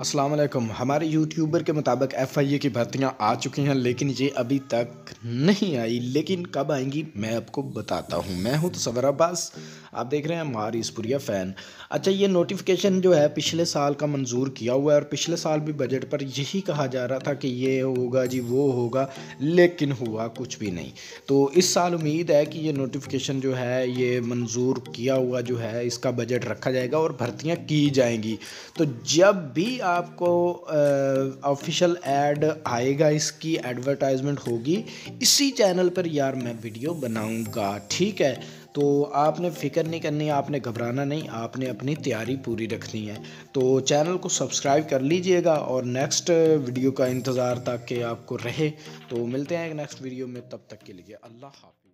असलम हमारे यूट्यूबर के मुताबिक एफ आई ए की भर्तियाँ आ चुकी हैं लेकिन ये अभी तक नहीं आई लेकिन कब आएंगी मैं आपको बताता हूँ मैं हूँ सवर अब्बास आप देख रहे हैं मार इसपुरिया फ़ैन अच्छा ये नोटिफिकेशन जो है पिछले साल का मंजूर किया हुआ है और पिछले साल भी बजट पर यही कहा जा रहा था कि ये होगा जी वो होगा लेकिन हुआ कुछ भी नहीं तो इस साल उम्मीद है कि ये नोटिफिकेशन जो है ये मंजूर किया हुआ जो है इसका बजट रखा जाएगा और भर्तियाँ की जाएंगी तो जब भी आपको ऑफिशियल एड आएगा इसकी एडवर्टाइजमेंट होगी इसी चैनल पर यार मैं वीडियो बनाऊंगा ठीक है तो आपने फ़िक्र नहीं करनी आपने घबराना नहीं आपने अपनी तैयारी पूरी रखनी है तो चैनल को सब्सक्राइब कर लीजिएगा और नेक्स्ट वीडियो का इंतज़ार ताकि आपको रहे तो मिलते हैं नेक्स्ट वीडियो में तब तक के लिए अल्लाह हाफि